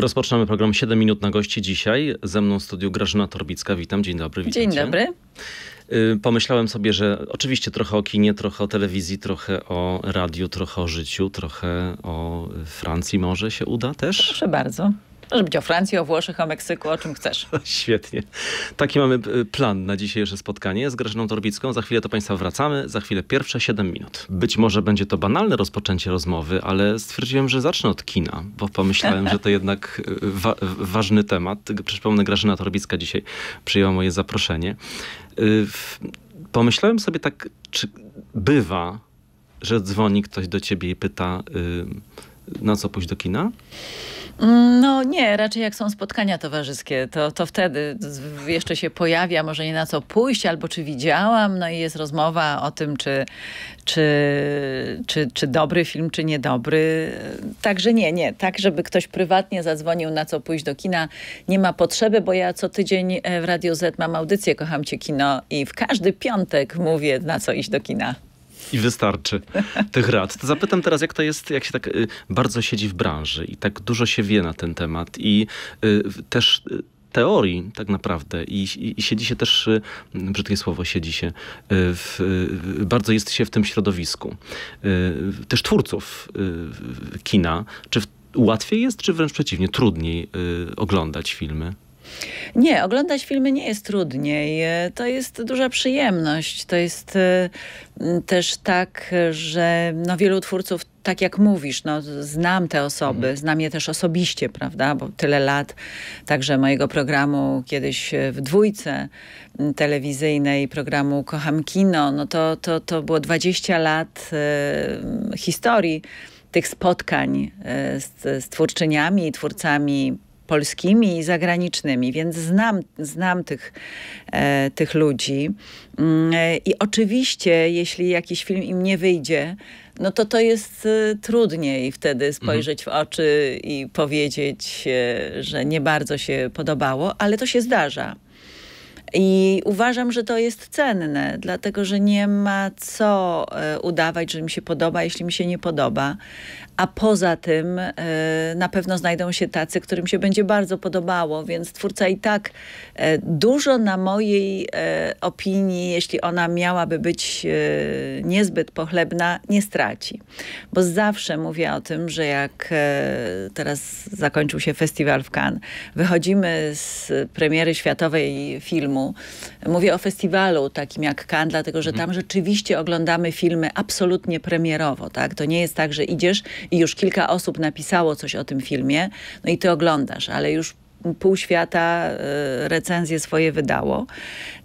Rozpoczynamy program 7 minut na gości dzisiaj. Ze mną w studiu Grażyna Torbicka. Witam, dzień dobry. Witam dzień cię. dobry. Y, pomyślałem sobie, że oczywiście trochę o kinie, trochę o telewizji, trochę o radiu, trochę o życiu, trochę o Francji może się uda też. Proszę bardzo. Może być o Francji, o Włoszech, o Meksyku, o czym chcesz. Świetnie. Taki mamy e, plan na dzisiejsze spotkanie z Grażyną Torbicką. Za chwilę do Państwa wracamy, za chwilę pierwsze 7 minut. Być może będzie to banalne rozpoczęcie rozmowy, ale stwierdziłem, że zacznę od kina, bo pomyślałem, że to jednak e, wa e, ważny temat. Przypomnę, Grażyna Torbicka dzisiaj przyjęła moje zaproszenie. Pomyślałem sobie tak, czy bywa, że dzwoni ktoś do ciebie i pyta, na co pójść do kina? No nie, raczej jak są spotkania towarzyskie, to, to wtedy jeszcze się pojawia, może nie na co pójść, albo czy widziałam, no i jest rozmowa o tym, czy, czy, czy, czy dobry film, czy niedobry. Także nie, nie. Tak, żeby ktoś prywatnie zadzwonił, na co pójść do kina, nie ma potrzeby, bo ja co tydzień e, w Radio Z mam audycję Kocham Cię Kino i w każdy piątek mówię, na co iść do kina. I wystarczy tych rad. To zapytam teraz, jak to jest, jak się tak y, bardzo siedzi w branży i tak dużo się wie na ten temat i y, też y, teorii tak naprawdę I, i, i, siedzi się też, brzydkie słowo, siedzi się, w, bardzo jest się w tym środowisku. Też twórców kina. Czy łatwiej jest, czy wręcz przeciwnie, trudniej oglądać filmy? Nie, oglądać filmy nie jest trudniej. E, to jest duża przyjemność. To jest e, też tak, że no wielu twórców, tak jak mówisz, no znam te osoby, mhm. znam je też osobiście, prawda, bo tyle lat także mojego programu kiedyś e, w dwójce telewizyjnej, programu Kocham Kino, no to, to, to było 20 lat y, historii tych spotkań z, z twórczyniami i twórcami polskimi i zagranicznymi, więc znam, znam tych, e, tych ludzi. Mm, e, I oczywiście, jeśli jakiś film im nie wyjdzie, no to to jest e, trudniej wtedy mhm. spojrzeć mhm. w oczy i powiedzieć, e, że nie bardzo się podobało, ale to się zdarza. I uważam, że to jest cenne, dlatego że nie ma co udawać, że mi się podoba, jeśli mi się nie podoba a poza tym e, na pewno znajdą się tacy, którym się będzie bardzo podobało, więc twórca i tak e, dużo na mojej e, opinii, jeśli ona miałaby być niezbyt pochlebna, nie straci. Bo zawsze mówię o tym, że jak teraz zakończył się festiwal w Cannes, wychodzimy z premiery światowej filmu. Mówię o festiwalu takim jak Cannes, dlatego że mhm. tam rzeczywiście oglądamy filmy absolutnie premierowo. Tak? To nie jest tak, że idziesz i już kilka osób napisało coś o tym filmie, no i ty oglądasz, ale już pół świata y, recenzje swoje wydało.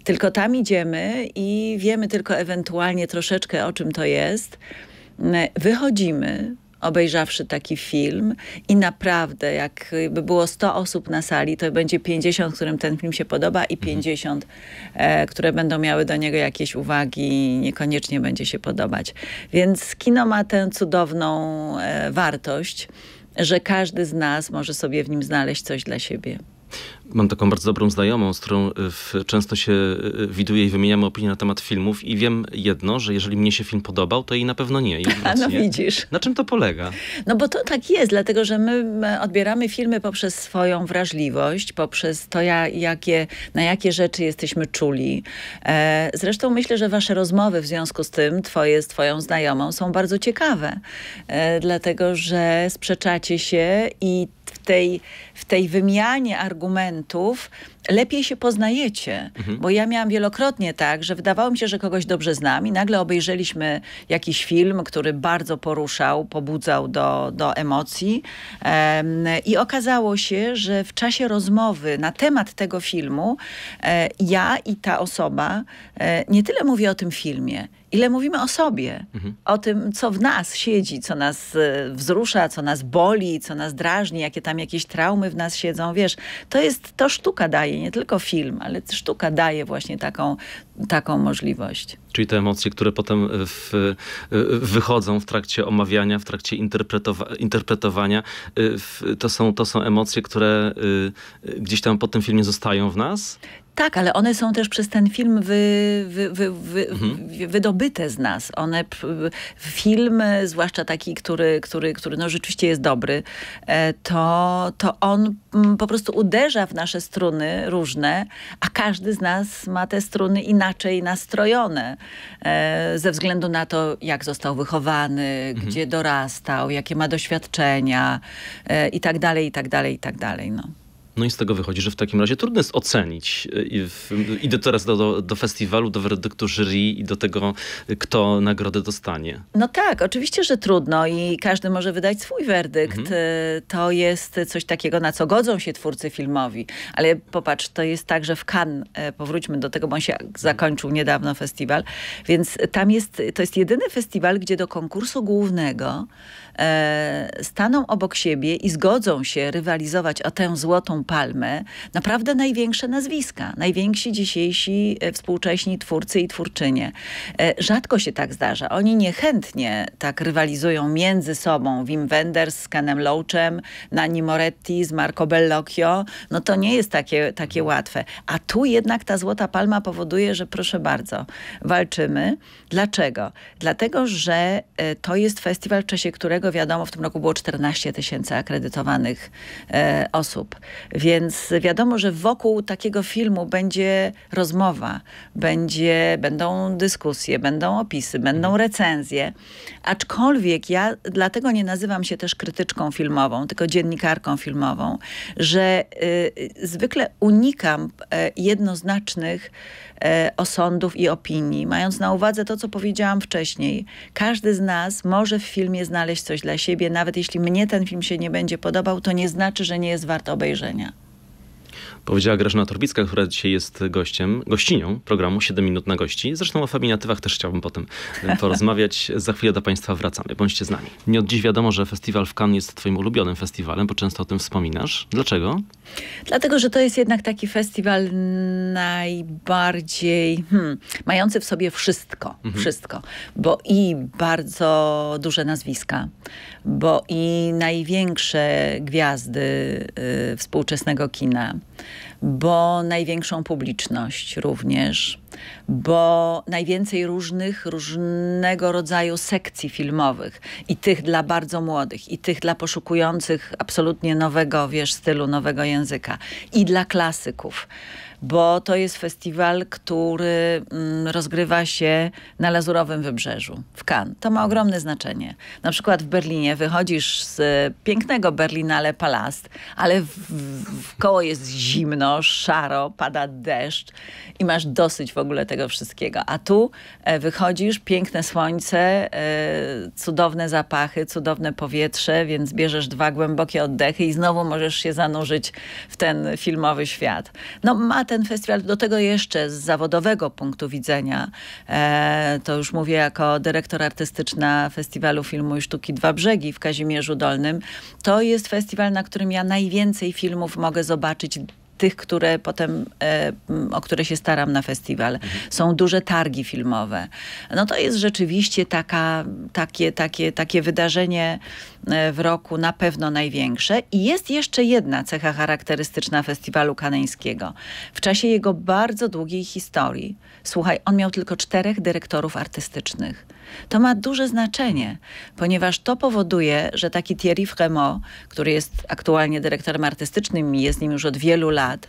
Tylko tam idziemy i wiemy tylko ewentualnie troszeczkę o czym to jest. Y, wychodzimy, obejrzawszy taki film i naprawdę jakby było 100 osób na sali, to będzie 50, którym ten film się podoba i 50, mhm. E, które będą miały do niego jakieś uwagi i niekoniecznie będzie się podobać. Więc kino ma tę cudowną e, wartość, że każdy z nas może sobie w nim znaleźć coś dla siebie. Mam taką bardzo dobrą znajomą, z którą y, często się y, y, widuję i wymieniamy opinie na temat filmów i wiem jedno, że jeżeli mnie się film podobał, to jej na pewno nie. A no widzisz. Na czym to polega? No bo to tak jest, dlatego że my odbieramy filmy poprzez swoją wrażliwość, poprzez to, jakie, na jakie rzeczy jesteśmy czuli. E, zresztą myślę, że wasze rozmowy w związku z tym, twoje z twoją znajomą, są bardzo ciekawe, e, dlatego że sprzeczacie się i tej, w tej wymianie argumentów lepiej się poznajecie. Mhm. Bo ja miałam wielokrotnie tak, że wydawało mi się, że kogoś dobrze znam i nagle obejrzeliśmy jakiś film, który bardzo poruszał, pobudzał do, do emocji um, i okazało się, że w czasie rozmowy na temat tego filmu e, ja i ta osoba e, nie tyle mówię o tym filmie, ile mówimy o sobie, mhm. o tym, co w nas siedzi, co nas e, wzrusza, co nas boli, co nas drażni, jakie tam jakieś traumy w nas siedzą. Wiesz, to jest, to sztuka daje, nie tylko film, ale sztuka daje właśnie taką, taką możliwość. Czyli te emocje, które potem e, w, e, wychodzą w trakcie omawiania, w trakcie interpretowa interpretowania, w, to, są, to są emocje, które gdzieś tam po tym filmie zostają w nas? Tak, ale one są też przez ten film wy, wy, wy, mhm. wydobyte z nas. One, film, zwłaszcza taki, który, który, który no rzeczywiście jest dobry, e, to, to on mm, po prostu uderza w nasze struny różne, a każdy z nas ma te struny inaczej nastrojone. E, ze względu na to, jak został wychowany, mhm. gdzie dorastał, jakie ma doświadczenia e, i tak dalej, i tak dalej, i tak dalej. No. No i z tego wychodzi, że w takim razie trudno jest ocenić. Y, idę teraz do, do, do festiwalu, do werdyktu jury i do tego, kto nagrodę dostanie. No tak, oczywiście, że trudno i każdy może wydać swój werdykt. Mhm. Y, to jest coś takiego, na co godzą się twórcy filmowi. Ale popatrz, to jest tak, że w Cannes, e, powróćmy do tego, bo on się zakończył niedawno festiwal, więc tam jest, to jest jedyny festiwal, gdzie do konkursu głównego e, staną obok siebie i zgodzą się rywalizować o tę złotą palmę naprawdę największe nazwiska, najwięksi dzisiejsi e, współcześni twórcy i twórczynie. E, rzadko się tak zdarza. Oni niechętnie tak rywalizują między sobą. Wim Wenders z Kenem Loachem, Nani Moretti z Marco Bellocchio. No to nie jest takie, takie łatwe. A tu jednak ta Złota Palma powoduje, że proszę bardzo, walczymy. Dlaczego? Dlatego, że e, to jest festiwal, w czasie którego wiadomo, w tym roku było 14 tysięcy akredytowanych e, osób. Więc wiadomo, że wokół takiego filmu będzie rozmowa, będzie, będą dyskusje, będą opisy, będą mhm. recenzje. Aczkolwiek ja dlatego nie nazywam się też krytyczką filmową, tylko dziennikarką filmową, że y, zwykle unikam y, jednoznacznych E, osądów i opinii, mając na uwadze to, co powiedziałam wcześniej. Każdy z nas może w filmie znaleźć coś dla siebie, nawet jeśli mnie ten film się nie będzie podobał, to nie znaczy, że nie jest wart obejrzenia powiedziała Grażyna Torbicka, która dzisiaj jest gościem, gościnią programu 7 minut na gości. Zresztą o feminatywach też chciałbym potem e, porozmawiać. Za chwilę do Państwa wracamy. Bądźcie z nami. Nie od dziś wiadomo, że festiwal w Cannes jest Twoim ulubionym festiwalem, bo często o tym wspominasz. Dlaczego? Dlatego, że to jest jednak taki festiwal najbardziej hmm, mający w sobie wszystko. Mhm. Wszystko. Bo i bardzo duże nazwiska, bo i największe gwiazdy y, współczesnego kina, bo największą publiczność również, bo najwięcej różnych, różnego rodzaju sekcji filmowych i tych dla bardzo młodych, i tych dla poszukujących absolutnie nowego, wiesz, stylu, nowego języka, i dla klasyków bo to jest festiwal, który mm, rozgrywa się na Lazurowym Wybrzeżu, w Cannes. To ma ogromne znaczenie. Na przykład w Berlinie wychodzisz z pięknego Berlinale Palast, ale w, w koło jest zimno, szaro, pada deszcz i masz dosyć w ogóle tego wszystkiego. A tu e, wychodzisz, piękne słońce, e, cudowne zapachy, cudowne powietrze, więc bierzesz dwa głębokie oddechy i znowu możesz się zanurzyć w ten filmowy świat. No ma ten festiwal, do tego jeszcze z zawodowego punktu widzenia, e, to już mówię jako dyrektor artystyczna Festiwalu Filmu i Sztuki Dwa Brzegi w Kazimierzu Dolnym, to jest festiwal, na którym ja najwięcej filmów mogę zobaczyć tych, które potem, e, o które się staram na festiwal. Mhm. Są duże targi filmowe. No to jest rzeczywiście taka, takie, takie, takie wydarzenie e, w roku na pewno największe. I jest jeszcze jedna cecha charakterystyczna Festiwalu Kaneńskiego. W czasie jego bardzo długiej historii, słuchaj, on miał tylko czterech dyrektorów artystycznych. To ma duże znaczenie, ponieważ to powoduje, że taki Thierry Fremont, który jest aktualnie dyrektorem artystycznym i jest nim już od wielu lat,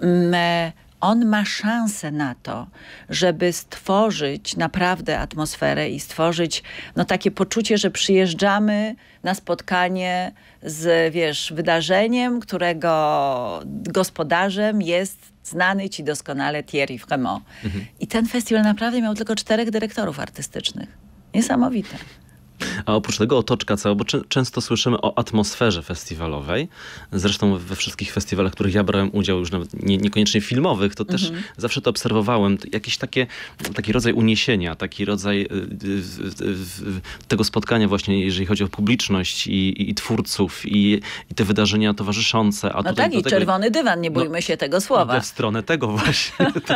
mm, e, on ma szansę na to, żeby stworzyć naprawdę atmosferę i stworzyć no, takie poczucie, że przyjeżdżamy na spotkanie z wiesz, wydarzeniem, którego gospodarzem jest znany ci doskonale Thierry Fremont. Mhm. I ten festiwal naprawdę miał tylko czterech dyrektorów artystycznych. Niesamowite. A oprócz tego otoczka cała, bo często słyszymy o atmosferze festiwalowej. Zresztą we wszystkich festiwalach, w których ja brałem udział, już nawet nie, niekoniecznie filmowych, to też mhm. zawsze to obserwowałem. Jakiś takie, taki rodzaj uniesienia, taki rodzaj y, y, y, tego spotkania właśnie, jeżeli chodzi o publiczność i, i twórców i, i, te wydarzenia towarzyszące. A no tutaj, tak, i czerwony dywan, nie no, bójmy no, się tego słowa. W stronę tego właśnie. To,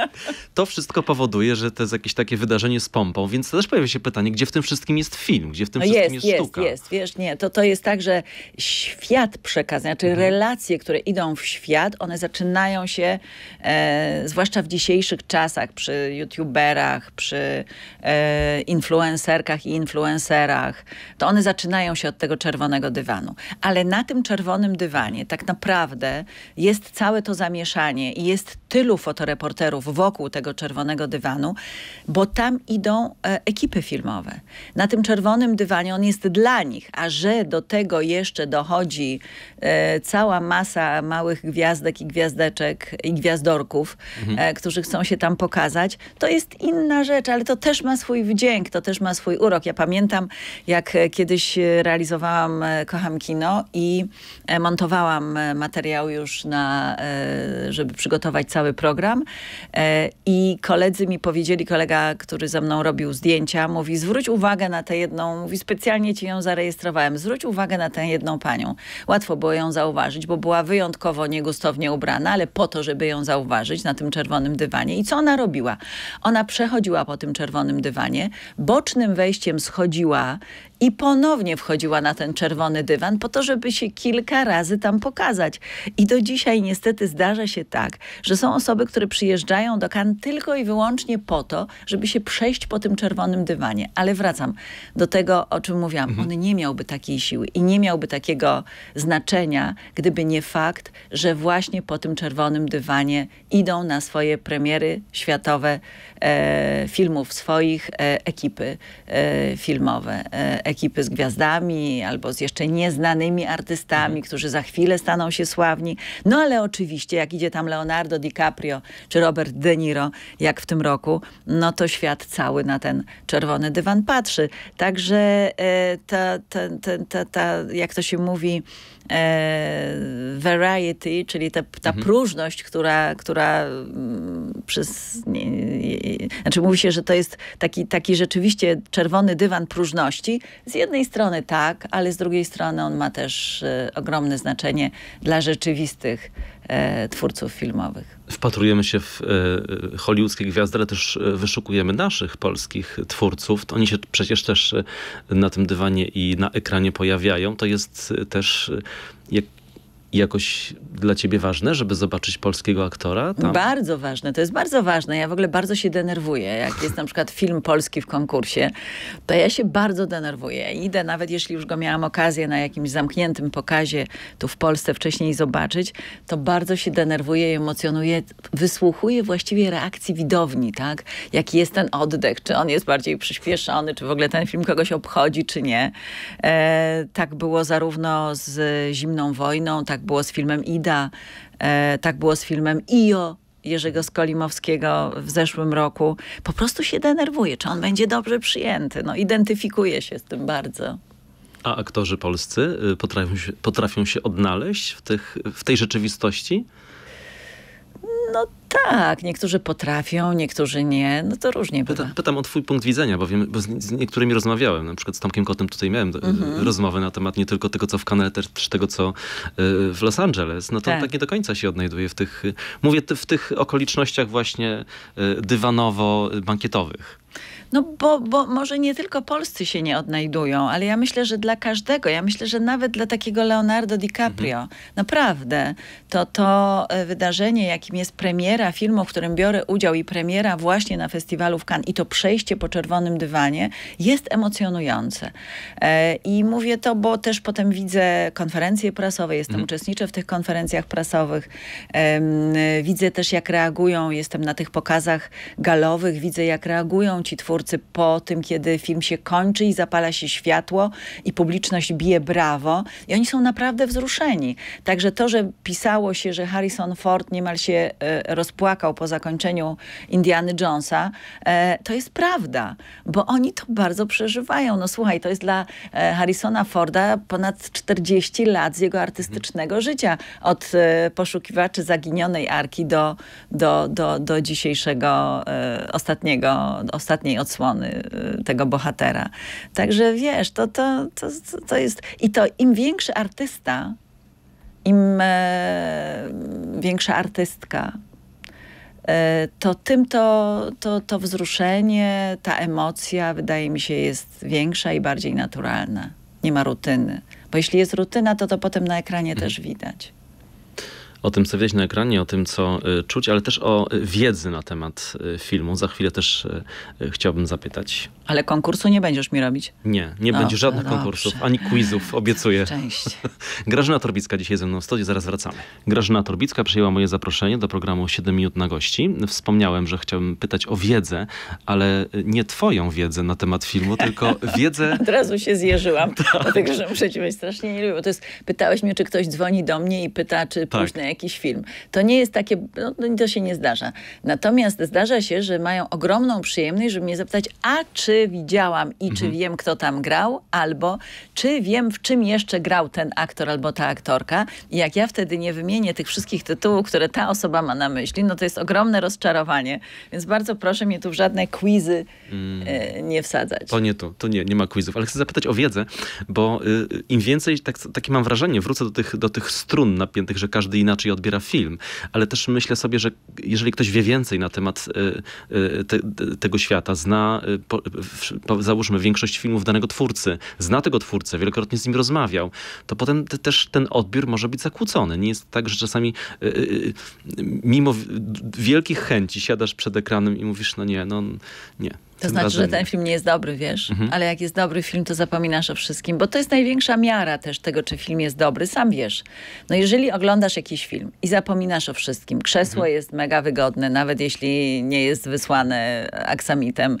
to wszystko powoduje, że to jest jakieś takie wydarzenie z pompą, więc też pojawia się pytanie, gdzie w tym wszystkim jest film, gdzie w tym no wszystkim jest, jest, jest sztuka. Jest, wiesz, nie, to, to jest tak, że świat przekazany, znaczy mhm. relacje, które idą w świat, one zaczynają się, e, zwłaszcza w dzisiejszych czasach, przy youtuberach, przy e, influencerkach i influencerach, to one zaczynają się od tego czerwonego dywanu. Ale na tym czerwonym dywanie tak naprawdę jest całe to zamieszanie i jest tylu fotoreporterów wokół tego czerwonego dywanu, bo tam idą e, ekipy filmowe. Na tym czerwonym czerwonym dywanie, on jest dla nich, a że do tego jeszcze dochodzi e, cała masa małych gwiazdek i gwiazdeczek i gwiazdorków, mhm. e, którzy chcą się tam pokazać, to jest inna rzecz, ale to też ma swój wdzięk, to też ma swój urok. Ja pamiętam, jak e, kiedyś realizowałam e, Kocham Kino i e, montowałam materiał już na, żeby przygotować cały program i koledzy mi powiedzieli, kolega, który ze mną robił zdjęcia, mówi zwróć uwagę na te jedną, mówi specjalnie ci ją zarejestrowałem. Zwróć uwagę na tę jedną panią. Łatwo było ją zauważyć, bo była wyjątkowo niegustownie ubrana, ale po to, żeby ją zauważyć na tym czerwonym dywanie. I co ona robiła? Ona przechodziła po tym czerwonym dywanie, bocznym wejściem schodziła i ponownie wchodziła na ten czerwony dywan po to, żeby się kilka razy tam pokazać. I do dzisiaj niestety zdarza się tak, że są osoby, które przyjeżdżają do Kan tylko i wyłącznie po to, żeby się przejść po tym czerwonym dywanie. Ale wracam do tego, o czym mówiłam. Mhm. On nie miałby takiej siły i nie miałby takiego znaczenia, gdyby nie fakt, że właśnie po tym czerwonym dywanie idą na swoje premiery światowe e, filmów swoich, e, ekipy e, filmowe, e, ekipy z gwiazdami albo z jeszcze nieznanymi artystami, mhm. którzy za chwilę staną się sławni. No ale oczywiście, jak idzie tam Leonardo DiCaprio czy Robert De Niro, jak w tym roku, no to świat cały na ten czerwony dywan patrzy. Także e, ta, ta, ta, ta, jak to się mówi, E, variety, czyli ta, ta mhm. próżność, która, która mm, przez... Nie, nie, znaczy mówi się, że to jest taki, taki rzeczywiście czerwony dywan próżności. Z jednej strony tak, ale z drugiej strony on ma też e, ogromne znaczenie dla rzeczywistych E, twórców filmowych. Wpatrujemy się w e, hollywoodzkie gwiazdy, ale też e, wyszukujemy naszych polskich twórców. To oni się przecież też e, na tym dywanie i na ekranie pojawiają. To jest też jak, jakoś dla ciebie ważne, żeby zobaczyć polskiego aktora? Tam? Bardzo ważne, to jest bardzo ważne. Ja w ogóle bardzo się denerwuję. Jak jest na przykład film polski w konkursie, to ja się bardzo denerwuję. Idę, nawet jeśli już go miałam okazję na jakimś zamkniętym pokazie tu w Polsce wcześniej zobaczyć, to bardzo się denerwuję i emocjonuję. Wysłuchuję właściwie reakcji widowni, tak? Jaki jest ten oddech, czy on jest bardziej przyspieszony, czy w ogóle ten film kogoś obchodzi, czy nie. E, tak było zarówno z Zimną Wojną, tak tak było z filmem Ida, e, tak było z filmem Io, Jerzego Skolimowskiego w zeszłym roku. Po prostu się denerwuje, czy on będzie dobrze przyjęty. No, identyfikuje się z tym bardzo. A aktorzy polscy y, potrafią się, potrafią się odnaleźć w, tych, w tej rzeczywistości? No tak, niektórzy potrafią, niektórzy nie, no to różnie Pyta, Pytam o twój punkt widzenia, bo, wiem, bo z, niektórymi rozmawiałem, na przykład z Tomkiem Kotem tutaj miałem mm -hmm. rozmowę na temat nie tylko tego, co w Kanadzie, czy tego, co e, w Los Angeles. No to tak. tak nie do końca się odnajduje w tych, mówię w tych okolicznościach właśnie e, dywanowo-bankietowych. No bo, bo może nie tylko polscy się nie odnajdują, ale ja myślę, że dla każdego, ja myślę, że nawet dla takiego Leonardo DiCaprio, mhm. naprawdę, to to e, wydarzenie, jakim jest premiera filmu, w którym biorę udział i premiera właśnie na festiwalu w Cannes i to przejście po czerwonym dywanie jest emocjonujące. E, I mówię to, bo też potem widzę konferencje prasowe, jestem mhm. uczestniczę w tych konferencjach prasowych, widzę też jak reagują, jestem na tych pokazach galowych, widzę jak reagują ci twórcy, po tym, kiedy film się kończy i zapala się światło i publiczność bije brawo i oni są naprawdę wzruszeni. Także to, że pisało się, że Harrison Ford niemal się e, rozpłakał po zakończeniu Indiana Jonesa, e, to jest prawda, bo oni to bardzo przeżywają. No słuchaj, to jest dla e, Harrisona Forda ponad 40 lat z jego artystycznego życia, od poszukiwaczy zaginionej arki do, do, do, do dzisiejszego ostatniego, ostatniej odsłony odsłony y, tego bohatera. Także wiesz, to, to, to, to jest... I to im większy artysta, im e, większa artystka, e, to tym to, to, to wzruszenie, ta emocja, wydaje mi się, jest większa i bardziej naturalna. Nie ma rutyny. Bo jeśli jest rutyna, to to potem na ekranie hmm. też widać o tym, co widać na ekranie, o tym, co y, czuć, ale też o y, wiedzy na temat y, filmu. Za chwilę też chciałbym zapytać. Ale konkursu nie będziesz mi robić? Nie, nie będzie żadnych dobrze. konkursów, ani quizów, obiecuję. Szczęście. Grażyna Torbicka dzisiaj ze mną w studiu, zaraz wracamy. Grażyna Torbicka przyjęła moje zaproszenie do programu 7 minut na gości. Wspomniałem, że chciałbym pytać o wiedzę, ale nie twoją wiedzę na temat filmu, tylko wiedzę... Od razu się zjeżyłam, tak. dlatego że muszę ci być strasznie nie lubię, bo to jest, pytałeś mnie, czy ktoś dzwoni do mnie i pyta, czy tak. później jakiś film. To nie jest takie, no, no, to się nie zdarza. Natomiast zdarza się, że mają ogromną przyjemność, żeby mnie zapytać, a czy widziałam i mhm. czy wiem, kto tam grał, albo czy wiem, w czym jeszcze grał ten aktor albo ta aktorka. I jak ja wtedy nie wymienię tych wszystkich tytułów, które ta osoba ma na myśli, no to jest ogromne rozczarowanie. Więc bardzo proszę mnie tu w żadne quizy e, mm. y, nie wsadzać. To nie to, to nie, nie ma quizów. Ale chcę zapytać o wiedzę, bo y, y im więcej, tak, takie mam wrażenie, wrócę do tych, do tych strun napiętych, że każdy inaczej inaczej odbiera film. Ale też myślę sobie, że jeżeli ktoś wie więcej na temat y, y, te, tego świata, zna, y, po, po, załóżmy, większość filmów danego twórcy, zna tego twórcę, wielokrotnie z nim rozmawiał, to potem te, też ten odbiór może być zakłócony. Nie jest tak, że czasami mimo wielkich chęci siadasz przed ekranem i mówisz, no nie, no nie, to znaczy, razem. że ten film nie jest dobry, wiesz, mhm. ale jak jest dobry film, to zapominasz o wszystkim, bo to jest największa miara też tego, czy film jest dobry, sam wiesz. No jeżeli oglądasz jakiś film i zapominasz o wszystkim, krzesło mhm. jest mega wygodne, nawet jeśli nie jest wysłane aksamitem,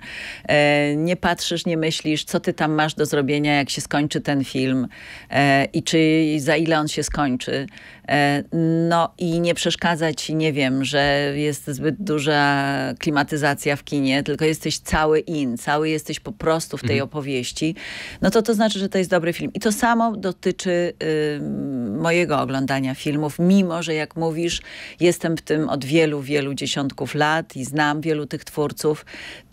e, nie patrzysz, nie myślisz, co ty tam masz do zrobienia, jak się skończy ten film e, i czy za ile on się skończy. E, no i nie przeszkadzać, nie wiem, że jest zbyt duża klimatyzacja w kinie, tylko jesteś cały cały in, cały jesteś po prostu w tej mhm. opowieści, no to to znaczy, że to jest dobry film. I to samo dotyczy y, mojego oglądania filmów, mimo że jak mówisz, jestem w tym od wielu, wielu dziesiątków lat i znam wielu tych twórców,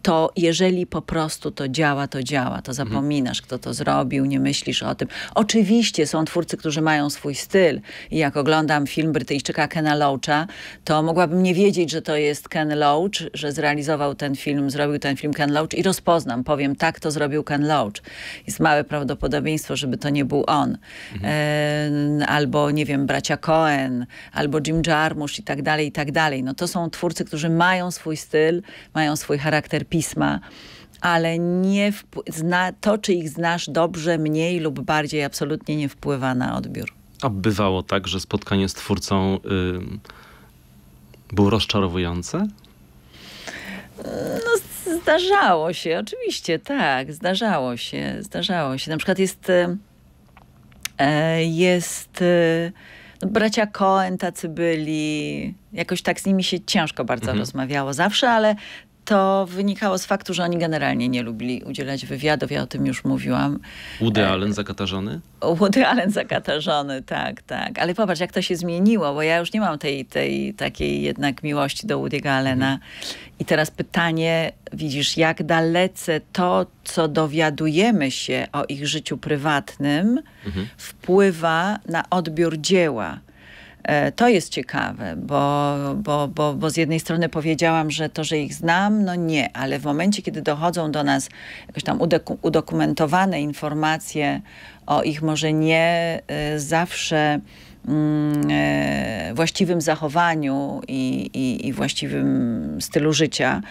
to jeżeli po prostu to działa, to działa, to zapominasz, kto to zrobił, nie myślisz o tym. Oczywiście są twórcy, którzy mają swój styl i jak oglądam film Brytyjczyka Kena Loacha, to mogłabym nie wiedzieć, że to jest Ken Loach, że zrealizował ten film, zrobił ten film Ken Loach i rozpoznam, powiem, tak to zrobił Ken Loach. Jest małe prawdopodobieństwo, żeby to nie był on. Mhm. albo, nie wiem, bracia Cohen, albo Jim Jarmusch i tak dalej, i tak dalej. No to są twórcy, którzy mają swój styl, mają swój charakter pisma, ale nie zna, to, czy ich znasz dobrze, mniej lub bardziej, absolutnie nie wpływa na odbiór. A bywało tak, że spotkanie z twórcą y, było rozczarowujące? No, zdarzało się, oczywiście, tak, zdarzało się, zdarzało się. Na przykład jest, y, e, jest y, no, bracia Cohen tacy byli, jakoś tak z nimi się ciężko bardzo mhm. rozmawiało zawsze, ale to wynikało z faktu, że oni generalnie nie lubili udzielać wywiadów. Ja o tym już mówiłam. Woody e, Allen zakatarzony? Woody Allen zakatarzony, tak, tak. Ale popatrz, jak to się zmieniło, bo ja już nie mam tej, tej takiej jednak miłości do Woody'ego Allena. Mhm. I teraz pytanie, widzisz, jak dalece to, co dowiadujemy się o ich życiu prywatnym, mhm. wpływa na odbiór dzieła. E, to jest ciekawe, bo, bo, bo, bo z jednej strony powiedziałam, że to, że ich znam, no nie, ale w momencie, kiedy dochodzą do nas jakoś tam udokumentowane informacje o ich może nie e, zawsze mm, e, właściwym zachowaniu i, i, i właściwym stylu życia,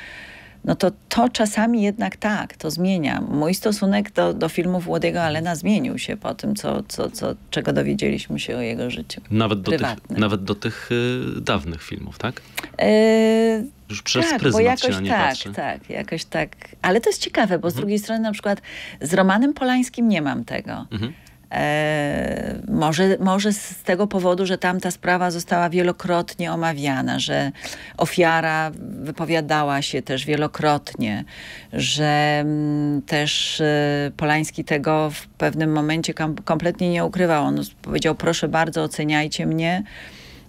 no to to czasami jednak tak, to zmienia. Mój stosunek do, do filmów Włody'ego Allena zmienił się po tym, co, co, co, czego dowiedzieliśmy się o jego życiu Nawet do prywatnym. tych, nawet do tych y, dawnych filmów, tak? Yy, Już przez tak, pryzmat bo jakoś się tak, patrzy. tak, jakoś tak. Ale to jest ciekawe, bo z mhm. drugiej strony na przykład z Romanem Polańskim nie mam tego. Mhm. E, może, może z tego powodu, że tamta sprawa została wielokrotnie omawiana, że ofiara wypowiadała się też wielokrotnie, że m, mm, też e, Polański tego w pewnym momencie kompletnie nie ukrywał. On powiedział, proszę bardzo, oceniajcie mnie.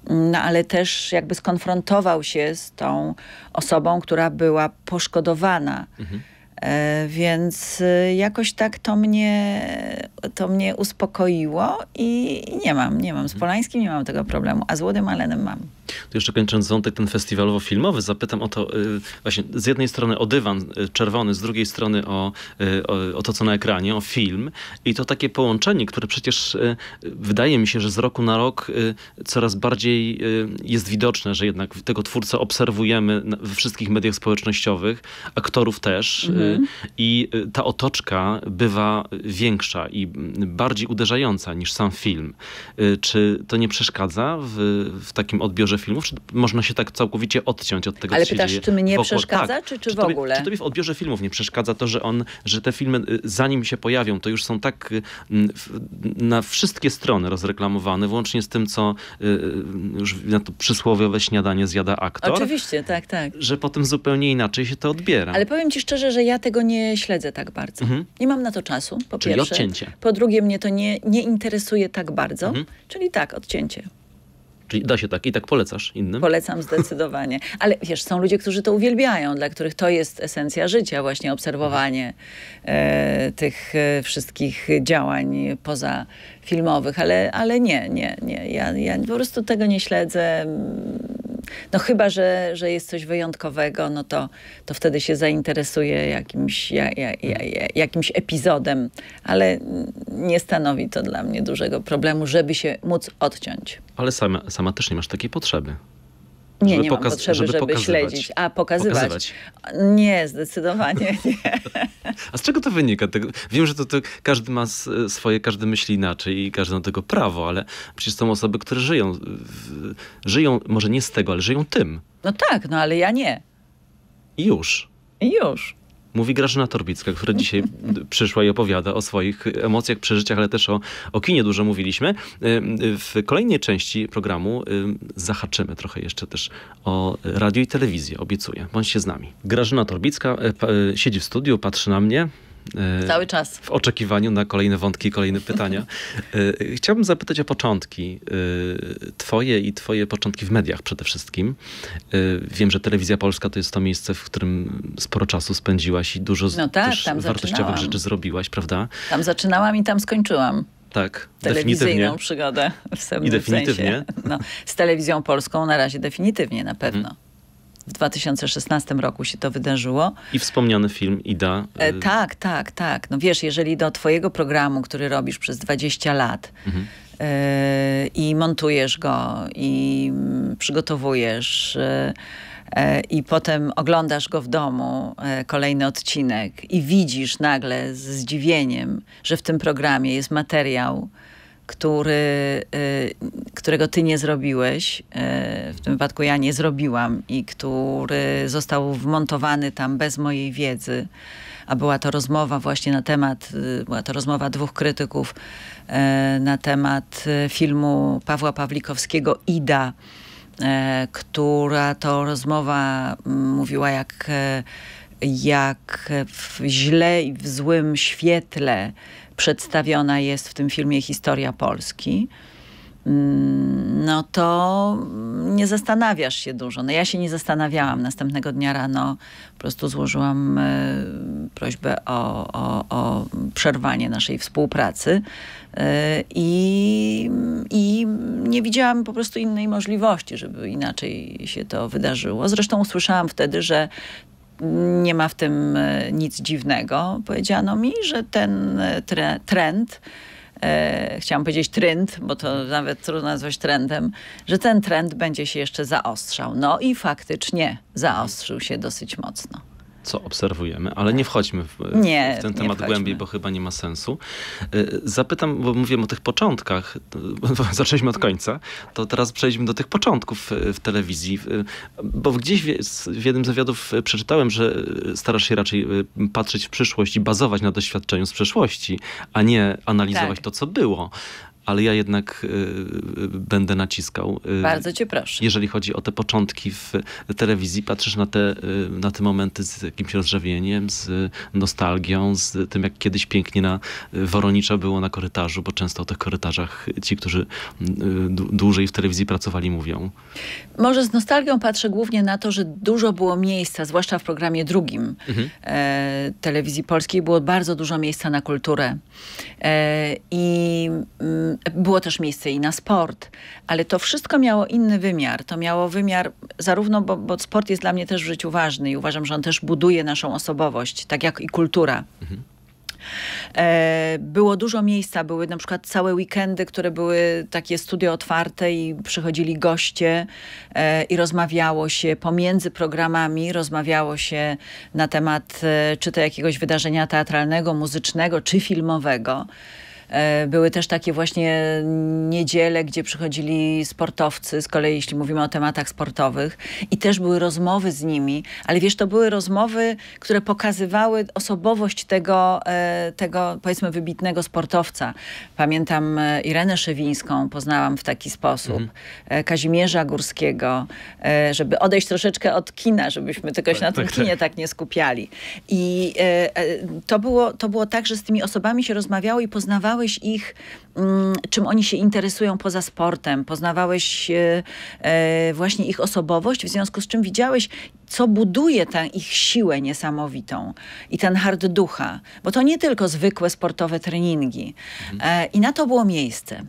Mm, no, ale też jakby skonfrontował się z tą osobą, która była poszkodowana. Mhm E, więc y, jakoś tak to mnie, to mnie uspokoiło i nie mam, nie mam. Z mhm. Polańskim nie mam tego problemu, a z Łodym Alenem mam. To jeszcze kończąc wątek ten festiwalowo-filmowy, zapytam o to y, właśnie z jednej strony o dywan y, czerwony, z drugiej strony o, o, o, to, co na ekranie, o film. I to takie połączenie, które przecież wydaje mi się, że z roku na rok coraz bardziej jest widoczne, że jednak tego twórcę obserwujemy we wszystkich mediach społecznościowych, aktorów też. Mhm Mhm. i y, ta otoczka bywa większa i bardziej uderzająca niż sam film. Y, czy to nie przeszkadza w, w takim odbiorze filmów? Czy można się tak całkowicie odciąć od tego, Ale co pytasz, się dzieje czy mnie wokół? przeszkadza, tak. czy, czy, czy w tobie, ogóle? Czy tobie w odbiorze filmów nie przeszkadza to, że on, że te filmy y, zanim się pojawią, to już są tak na wszystkie strony rozreklamowane, włącznie z tym, co już na to przysłowiowe śniadanie zjada aktor. Oczywiście, tak, tak. Że potem zupełnie inaczej się to odbiera. Ale powiem ci szczerze, że ja ja tego nie śledzę tak bardzo. Mhm. Nie mam na to czasu, po czyli pierwsze. odcięcie. Po drugie, mnie to nie, nie interesuje tak bardzo, mhm. czyli tak, odcięcie. Czyli da się tak i tak polecasz innym? Polecam zdecydowanie. Ale wiesz, są ludzie, którzy to uwielbiają, dla których to jest esencja życia, właśnie obserwowanie e, tych e, wszystkich działań poza filmowych, ale, ale nie, nie, nie. Ja, ja po prostu tego nie śledzę no chyba, że, że jest coś wyjątkowego, no to, to wtedy się zainteresuje jakimś, ja, ja, ja, jakimś epizodem, ale nie stanowi to dla mnie dużego problemu, żeby się móc odciąć. Ale sama, sama też nie masz takiej potrzeby. Nie, żeby nie mam potrzeby, żeby, żeby śledzić. A, pokazywać. pokazywać. Nie, zdecydowanie nie. A z czego to wynika? Wiem, że to, to, każdy ma swoje, każdy myśli inaczej i każdy ma tego prawo, ale przecież są osoby, które żyją, w, żyją może nie z tego, ale żyją tym. No tak, no ale ja nie. Już. Już. Mówi Grażyna Torbicka, która dzisiaj przyszła i opowiada o swoich emocjach, przeżyciach, ale też o, o kinie dużo mówiliśmy. Y, w kolejnej części programu y, zahaczymy trochę jeszcze też o radio i telewizję, obiecuję. Bądźcie z nami. Grażyna Torbicka y, siedzi w studiu, patrzy na mnie. E, Cały czas. W oczekiwaniu na kolejne wątki, kolejne pytania. E, chciałbym zapytać o początki. E, twoje i twoje początki w mediach przede wszystkim. Wiem, że Telewizja Polska to jest to miejsce, w którym sporo czasu spędziłaś i dużo no tak, wartościowych rzeczy zrobiłaś, prawda? Tam zaczynałam i tam skończyłam. Tak, telewizyjną przygodę w pewnym I definitywnie. Sensie. No, z telewizją polską na razie definitywnie na pewno. Mhm. W 2016 roku się to wydarzyło. I wspomniany film Ida. E, y, tak, tak, tak. No wiesz, jeżeli do twojego programu, który robisz przez 20 lat mhm. e, i montujesz go i mm, przygotowujesz y, e, i potem oglądasz go w domu, e, kolejny odcinek i widzisz nagle z zdziwieniem, że w tym programie jest materiał, który, y, którego ty nie zrobiłeś, y, w tym wypadku ja nie zrobiłam i który został wmontowany tam bez mojej wiedzy, a była to rozmowa właśnie na temat, y, była to rozmowa dwóch krytyków na temat filmu Pawła Pawlikowskiego Ida, która to rozmowa mm, mówiła jak jak w źle i w złym świetle przedstawiona jest w tym filmie historia Polski, mm, no to nie zastanawiasz się dużo. No ja się nie zastanawiałam. Następnego dnia rano po prostu złożyłam e, prośbę o, o, o przerwanie naszej współpracy e, i, i nie widziałam po prostu innej możliwości, żeby inaczej się to wydarzyło. Zresztą usłyszałam wtedy, że nie ma w tym e, nic dziwnego. Powiedziano mi, że ten e, tre trend, e, chciałam powiedzieć trend, bo to nawet trudno nazwać trendem, że ten trend będzie się jeszcze zaostrzał. No i faktycznie zaostrzył się dosyć mocno co obserwujemy, ale nie tak. wchodźmy w, nie, w ten temat głębiej, bo chyba nie ma sensu. E, zapytam, bo mówiłem o tych początkach, zaczęliśmy od końca, to teraz przejdźmy do tych początków e, w telewizji, e, bo gdzieś w, jednym z wywiadów przeczytałem, że starasz się raczej patrzeć w przyszłość i bazować na doświadczeniu z przeszłości, a nie analizować tak. to, co było ale ja jednak y, y, będę naciskał. Y, bardzo cię proszę. Jeżeli chodzi o te początki w telewizji, patrzysz na te, na te momenty z jakimś rozrzewieniem, z nostalgią, z tym, jak kiedyś pięknie na Woronicza było na korytarzu, bo często o tych korytarzach ci, którzy dłużej w telewizji pracowali, mówią. Może z nostalgią patrzę głównie na to, że dużo było miejsca, zwłaszcza w programie drugim mhm. E, telewizji polskiej, było bardzo dużo miejsca na kulturę. E, I mm, było też miejsce i na sport, ale to wszystko miało inny wymiar. To miało wymiar zarówno, bo, bo sport jest dla mnie też w życiu ważny i uważam, że on też buduje naszą osobowość, tak jak i kultura. Mhm. E, było dużo miejsca, były na przykład całe weekendy, które były takie studio otwarte i przychodzili goście e, i rozmawiało się pomiędzy programami, rozmawiało się na temat e, czy to jakiegoś wydarzenia teatralnego, muzycznego, czy filmowego. E, były też takie właśnie niedziele, gdzie przychodzili sportowcy, z kolei jeśli mówimy o tematach sportowych i też były rozmowy z nimi, ale wiesz, to były rozmowy, które pokazywały osobowość tego, e, tego powiedzmy wybitnego sportowca. Pamiętam e, Irenę Szewińską poznałam w taki sposób, mhm. Kazimierza Górskiego, żeby odejść troszeczkę od kina, żebyśmy tylko się tak, na tym tak, kinie tak. tak. nie skupiali. I to było, to było tak, że z tymi osobami się rozmawiało i poznawały poznawałeś ich, mm, czym oni się interesują poza sportem, poznawałeś e, e, właśnie ich osobowość, w związku z czym widziałeś, co buduje tę ich siłę niesamowitą i ten hard ducha, bo to nie tylko zwykłe sportowe treningi. Mhm. E, I na to było miejsce.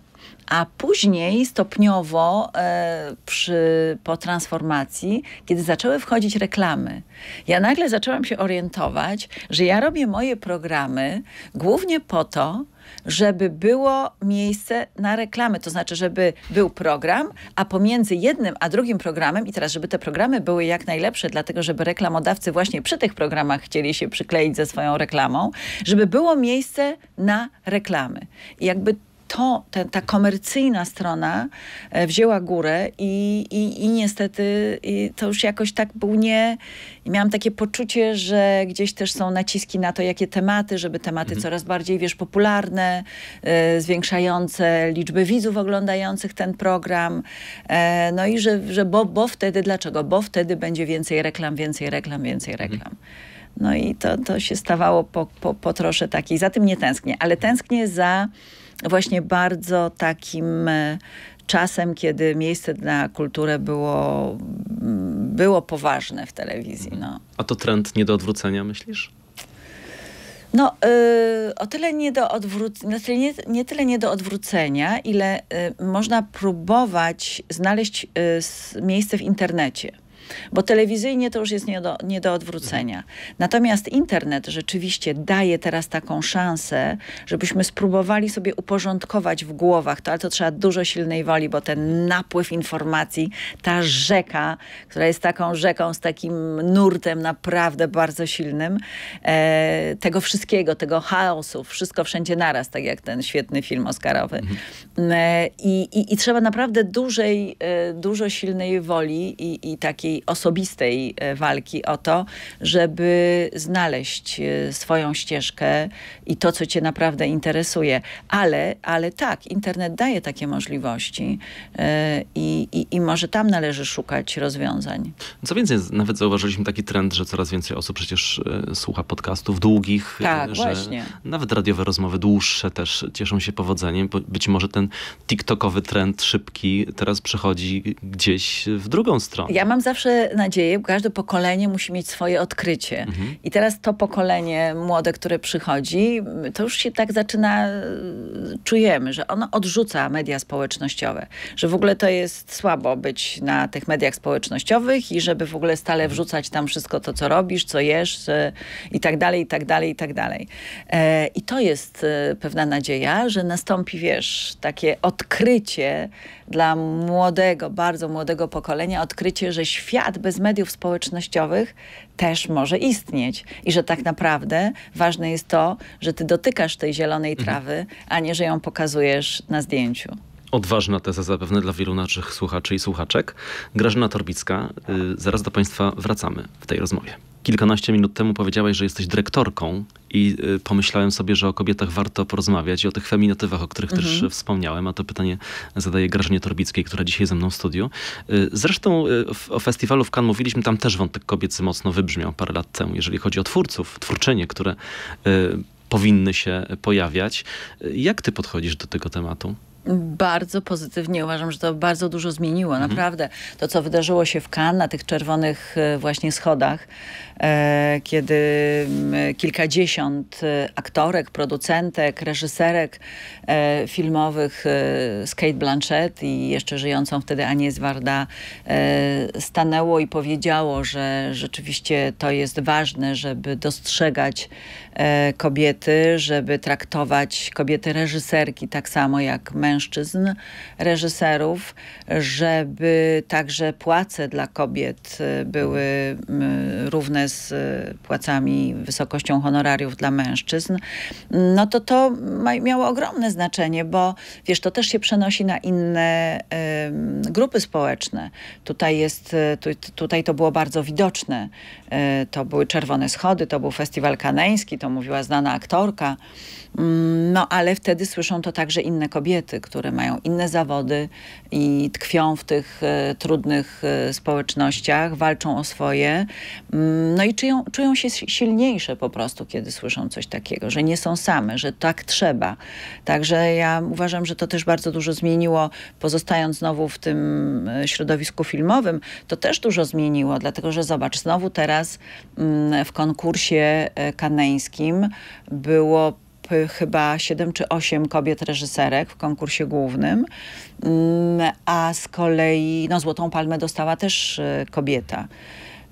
A później stopniowo e, przy, po transformacji, kiedy zaczęły wchodzić reklamy, ja nagle zaczęłam się orientować, że ja robię moje programy głównie po to, żeby było miejsce na reklamy, to znaczy, żeby był program, a pomiędzy jednym a drugim programem i teraz, żeby te programy były jak najlepsze, dlatego żeby reklamodawcy właśnie przy tych programach chcieli się przykleić ze swoją reklamą, żeby było miejsce na reklamy. I jakby to, ta komercyjna strona e, wzięła górę i, i, i niestety i to już jakoś tak był nie... Miałam takie poczucie, że gdzieś też są naciski na to, jakie tematy, żeby tematy mhm. coraz bardziej, wiesz, popularne, e, zwiększające liczbę widzów oglądających ten program. E, no i że, że bo, bo wtedy, dlaczego? Bo wtedy będzie więcej reklam, więcej reklam, więcej mhm. reklam. Mhm. No i to, to się stawało po, po, po trosze takiej. Za tym nie tęsknię, ale tęsknię za właśnie bardzo takim e, czasem, kiedy miejsce dla kultury było, było poważne w telewizji. No. A to trend nie do odwrócenia, myślisz? No, yy, o tyle nie do odwrócenia, znaczy nie, nie, tyle nie do odwrócenia, ile e, można próbować znaleźć miejsce w internecie bo telewizyjnie to już jest nie do, nie do odwrócenia. Natomiast internet rzeczywiście daje teraz taką szansę, żebyśmy spróbowali sobie uporządkować w głowach to, ale to trzeba dużo silnej woli, bo ten napływ informacji, ta rzeka, która jest taką rzeką z takim nurtem naprawdę bardzo silnym, e, tego wszystkiego, tego chaosu, wszystko wszędzie naraz, tak jak ten świetny film oscarowy. Mhm. E, i, i, I trzeba naprawdę dużej, e, dużo silnej woli i, i takiej osobistej e, walki o to, żeby znaleźć e, swoją ścieżkę i to, co cię naprawdę interesuje. Ale, ale tak, internet daje takie możliwości e, i, i, i może tam należy szukać rozwiązań. Co więcej, nawet zauważyliśmy taki trend, że coraz więcej osób przecież słucha podcastów długich. Tak, że właśnie. Nawet radiowe rozmowy dłuższe też cieszą się powodzeniem. Być może ten TikTokowy trend szybki teraz przechodzi gdzieś w drugą stronę. Ja mam zawsze zawsze nadzieję, każde pokolenie musi mieć swoje odkrycie. Mhm. I teraz to pokolenie młode, które przychodzi, to już się tak zaczyna, y, czujemy, że ono odrzuca media społecznościowe. Że w ogóle to jest słabo być na tych mediach społecznościowych i żeby w ogóle stale mhm. wrzucać tam wszystko to, co robisz, co jesz i tak dalej, i tak dalej, i tak dalej. E, I to jest y, pewna nadzieja, że nastąpi, wiesz, takie odkrycie, dla młodego, bardzo młodego pokolenia odkrycie, że świat bez mediów społecznościowych też może istnieć i że tak naprawdę ważne jest to, że ty dotykasz tej zielonej mhm. trawy, a nie, że ją pokazujesz na zdjęciu. Odważna teza zapewne dla wielu naszych słuchaczy i słuchaczek. Grażyna Torbicka, y, zaraz do Państwa wracamy w tej rozmowie. Kilkanaście minut temu powiedziałaś, że jesteś dyrektorką i y, pomyślałem sobie, że o kobietach warto porozmawiać i o tych feminatywach, o których mhm. też wspomniałem, a to pytanie zadaje Grażynie Torbickiej, która dzisiaj ze mną w studiu. Y, zresztą w, o festiwalu w Cannes mówiliśmy, tam też wątek kobiecy mocno wybrzmiał parę lat temu, jeżeli chodzi o twórców, twórczynie, które powinny się pojawiać. Jak ty podchodzisz do tego tematu? Bardzo pozytywnie uważam, że to bardzo dużo zmieniło. Mhm. Naprawdę to, co wydarzyło się w Cannes na tych czerwonych e, właśnie schodach, e, kiedy kilkadziesiąt e, aktorek, producentek, reżyserek filmowych z Kate Blanchett i jeszcze żyjącą wtedy Anię Zwarda stanęło i powiedziało, że rzeczywiście to jest ważne, żeby dostrzegać kobiety, żeby traktować kobiety reżyserki tak samo jak mężczyzn mężczyzn, reżyserów, żeby także płace dla kobiet y, były równe z y, płacami, wysokością honorariów dla mężczyzn, no to to miało ogromne znaczenie, bo wiesz, to też się przenosi na inne y, grupy społeczne. Tutaj, jest, tutaj to było bardzo widoczne. to były Czerwone Schody, to był Festiwal Kaneński, to mówiła znana aktorka. Mm, no ale wtedy słyszą to także inne kobiety, które mają inne zawody i tkwią w tych e, trudnych e, społecznościach, walczą o swoje, mm, no i czują, czują się silniejsze po prostu, kiedy słyszą coś takiego, że nie są same, że tak trzeba. Także ja uważam, że to też bardzo dużo zmieniło, pozostając znowu w tym e, środowisku filmowym, to też dużo zmieniło, dlatego że zobacz, znowu teraz mm, w konkursie kaneńskim było Y, chyba 7 czy 8 kobiet reżyserek w konkursie głównym, mm, a z kolei no, Złotą Palmę dostała też y, kobieta.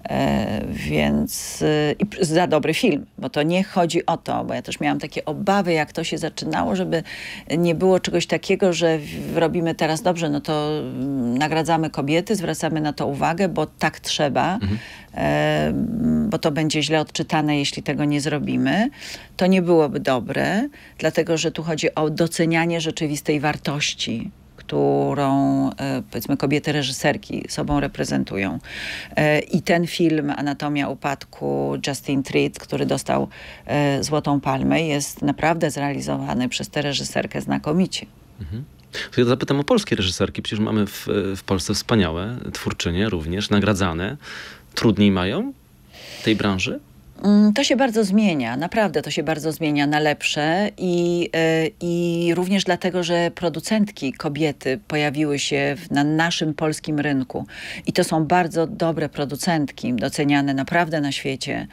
E, więc e, i za dobry film, bo to nie chodzi o to, bo ja też miałam takie obawy, jak to się zaczynało, żeby nie było czegoś takiego, że robimy teraz dobrze, no to mm, nagradzamy kobiety, zwracamy na to uwagę, bo tak trzeba, mhm. E, bo to będzie źle odczytane, jeśli tego nie zrobimy. To nie byłoby dobre, dlatego że tu chodzi o docenianie rzeczywistej wartości którą e, powiedzmy kobiety reżyserki sobą reprezentują. E, I ten film Anatomia Upadku Justin Treat, który dostał e, Złotą Palmę jest naprawdę zrealizowany przez tę reżyserkę znakomicie. Mhm. To ja zapytam o polskie reżyserki, przecież mamy w, w Polsce wspaniałe twórczynie również, nagradzane. Trudniej mają tej branży? Mm, to się bardzo zmienia, naprawdę to się bardzo zmienia na lepsze i, e, i również dlatego, że producentki kobiety pojawiły się na naszym polskim rynku i to są bardzo dobre producentki, doceniane naprawdę na świecie,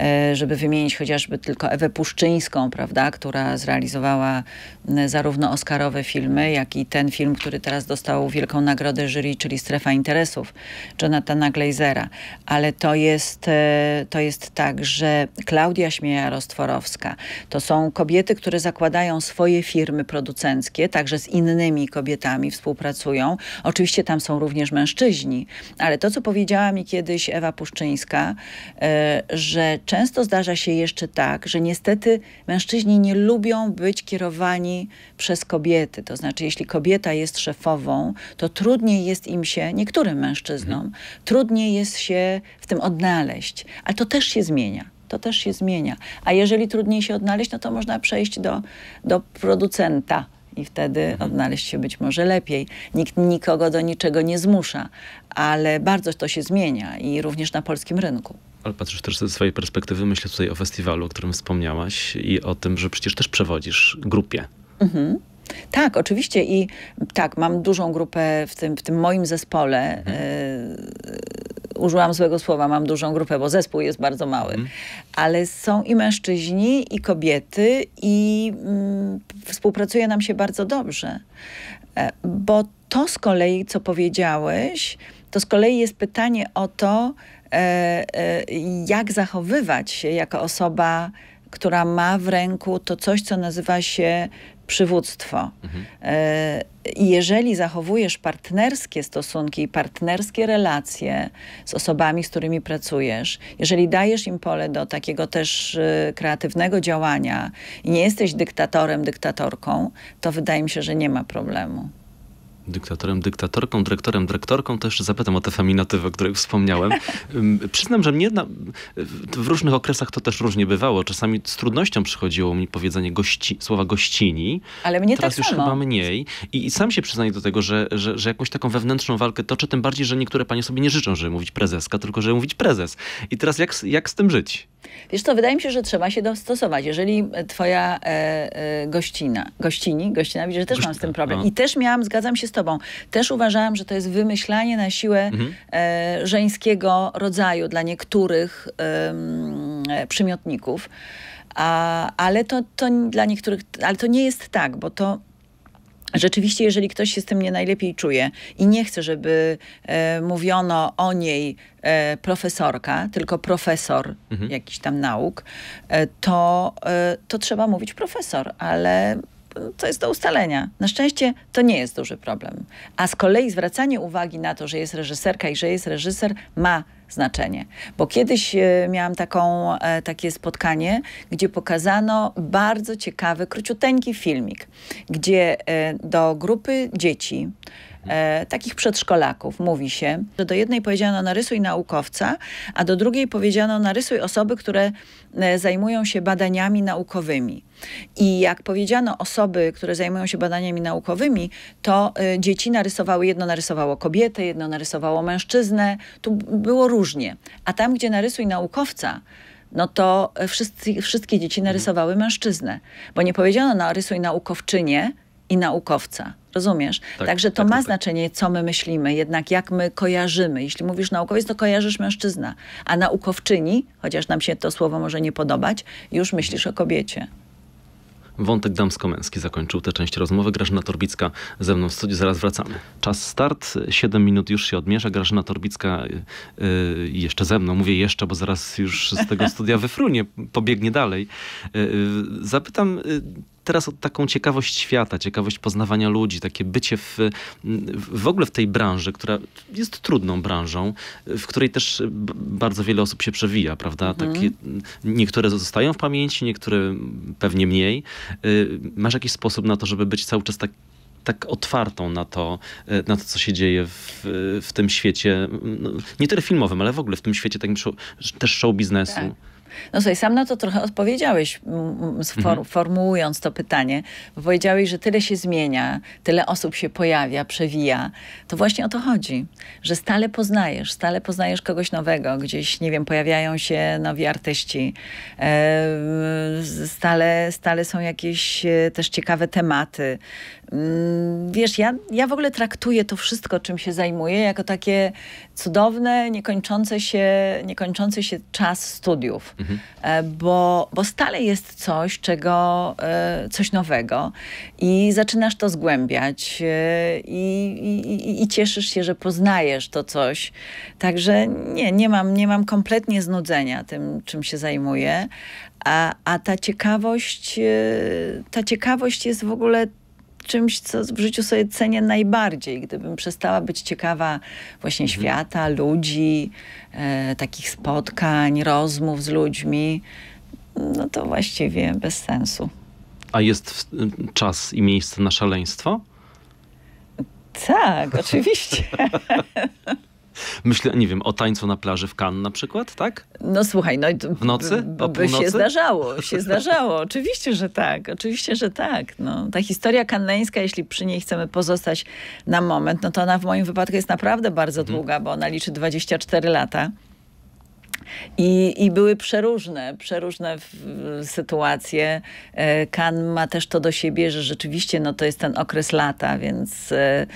e, żeby wymienić chociażby tylko Ewę Puszczyńską, prawda, która zrealizowała mm, zarówno oscarowe filmy, jak i ten film, który teraz dostał wielką nagrodę jury, czyli Strefa Interesów Jonathana Glazera, ale to jest, e, to jest tak, także Klaudia śmieja rostworowska To są kobiety, które zakładają swoje firmy producenckie, także z innymi kobietami współpracują. Oczywiście tam są również mężczyźni, ale to, co powiedziała mi kiedyś Ewa Puszczyńska, e, że często zdarza się jeszcze tak, że niestety mężczyźni nie lubią być kierowani przez kobiety. To znaczy, jeśli kobieta jest szefową, to trudniej jest im się, niektórym mężczyznom, mhm. trudniej jest się w tym odnaleźć. Ale to też się zmienia. To też się zmienia. A jeżeli trudniej się odnaleźć, no to można przejść do, do producenta i wtedy mhm. odnaleźć się być może lepiej. Nikt nikogo do niczego nie zmusza, ale bardzo to się zmienia i również na polskim rynku. Ale patrzysz też ze swojej perspektywy, myślę tutaj o festiwalu, o którym wspomniałaś i o tym, że przecież też przewodzisz grupie. Mhm. Tak, oczywiście i tak, mam dużą grupę w tym, w tym moim zespole. Mhm. Y użyłam złego słowa, mam dużą grupę, bo zespół jest bardzo mały, mm. ale są i mężczyźni, i kobiety, i mm, współpracuje nam się bardzo dobrze. E, bo to z kolei, co powiedziałeś, to z kolei jest pytanie o to, e, e, jak zachowywać się jako osoba która ma w ręku to coś, co nazywa się przywództwo. Mhm. E, jeżeli zachowujesz partnerskie stosunki i partnerskie relacje z osobami, z którymi pracujesz, jeżeli dajesz im pole do takiego też e, kreatywnego działania i nie jesteś dyktatorem, dyktatorką, to wydaje mi się, że nie ma problemu dyktatorem, dyktatorką, dyrektorem, dyrektorką, też zapytam o te feminatywy, o których wspomniałem. Przyznam, że mnie na, w różnych okresach to też różnie bywało. Czasami z trudnością przychodziło mi powiedzenie gości, słowa gościni. Ale mnie Teraz tak już samo. chyba mniej. I, I, sam się przyznaję do tego, że, że, że jakąś taką wewnętrzną walkę toczę, tym bardziej, że niektóre panie sobie nie życzą, żeby mówić prezeska, tylko żeby mówić prezes. I teraz jak, jak z tym żyć? Wiesz co, wydaje mi się, że trzeba się dostosować. Jeżeli e, twoja e, e, gościna, gościni, gościna, widzisz, że też Gościna, mam z tym problem. no. I też miałam, zgadzam się z tobą, też uważałam, że to jest wymyślanie na siłę mhm. e, żeńskiego rodzaju dla niektórych em, e, przymiotników. A, ale to, to dla niektórych, ale to nie jest tak, bo to Rzeczywiście, jeżeli ktoś się z tym nie najlepiej czuje i nie chce, żeby e, mówiono o niej e, profesorka, tylko profesor mhm. jakiś tam nauk, e, to, e, to trzeba mówić profesor, ale e, to jest do ustalenia. Na szczęście to nie jest duży problem. A z kolei zwracanie uwagi na to, że jest reżyserka i że jest reżyser, ma znaczenie. Bo kiedyś e, miałam taką, e, takie spotkanie, gdzie pokazano bardzo ciekawy, króciuteńki filmik, gdzie e, do grupy dzieci e, takich przedszkolaków mówi się, że do jednej powiedziano narysuj naukowca, a do drugiej powiedziano narysuj osoby, które e, zajmują się badaniami naukowymi. I jak powiedziano osoby, które zajmują się badaniami naukowymi, to y, dzieci narysowały, jedno narysowało kobietę, jedno narysowało mężczyznę, tu było różnie. A tam, gdzie narysuj naukowca, no to e, wszyscy, wszystkie dzieci narysowały mężczyznę, bo nie powiedziano narysuj naukowczynię, i naukowca. Rozumiesz? Tak, Także to tak, ma tak, tak. znaczenie, co my myślimy, jednak jak my kojarzymy. Jeśli mówisz naukowiec, to kojarzysz mężczyzna, a naukowczyni, chociaż nam się to słowo może nie podobać, już myślisz o kobiecie. Wątek damsko-męski zakończył tę część rozmowy. Grażyna Torbicka ze mną w studiu, zaraz wracamy. Czas start, 7 minut już się odmierza. Grażyna Torbicka yy, jeszcze ze mną, mówię jeszcze, bo zaraz już z tego studia wyfrunie, pobiegnie dalej. Yy, zapytam... Yy, teraz o taką ciekawość świata, ciekawość poznawania ludzi, takie bycie w, w ogóle w tej branży, która jest trudną branżą, w której też bardzo wiele osób się przewija, prawda? Mhm. Takie, niektóre zostają w pamięci, niektóre pewnie mniej. Y, masz jakiś sposób na to, żeby być cały czas tak tak otwartą na to, y, na to co się dzieje w, w tym świecie, no, nie tyle filmowym, ale w ogóle w tym świecie takim show, też show biznesu. Tak. No sobie sam na to trochę odpowiedziałeś, sfor- mhm. formułując to pytanie, bo powiedziałeś, że tyle się zmienia, tyle osób się pojawia, przewija. To właśnie o to chodzi, że stale poznajesz, stale poznajesz kogoś nowego, gdzieś, nie wiem, pojawiają się nowi artyści, stale, stale są jakieś e, też ciekawe tematy. Mm, wiesz, ja, ja w ogóle traktuję to wszystko, czym się zajmuję, jako takie cudowne, niekończące się, niekończące się czas studiów. Mhm. E, bo, bo stale jest coś, czego, e, coś nowego i zaczynasz to zgłębiać e, i, i, i cieszysz się, że poznajesz to coś. Także nie, nie mam, nie mam kompletnie znudzenia tym, czym się zajmuję. A, a ta ciekawość, ta ciekawość jest w ogóle czymś, co w życiu sobie cenię najbardziej. Gdybym przestała być ciekawa właśnie mhm. świata, ludzi, e, takich spotkań, rozmów z ludźmi, no to właściwie bez sensu. A jest czas i miejsce na szaleństwo? Tak, oczywiście. Myślę, nie wiem, o tańcu na plaży w Cannes na przykład, tak? No słuchaj, no w nocy? po by się zdarzało, się zdarzało. Oczywiście, że tak. Oczywiście, że tak. No, ta historia kanneńska, jeśli przy niej chcemy pozostać na moment, no to ona w moim wypadku jest naprawdę bardzo mhm. długa, bo ona liczy 24 lata. I, i były przeróżne, przeróżne sytuacje. E, kan ma też to do siebie, że rzeczywiście no, to jest ten okres lata, więc e,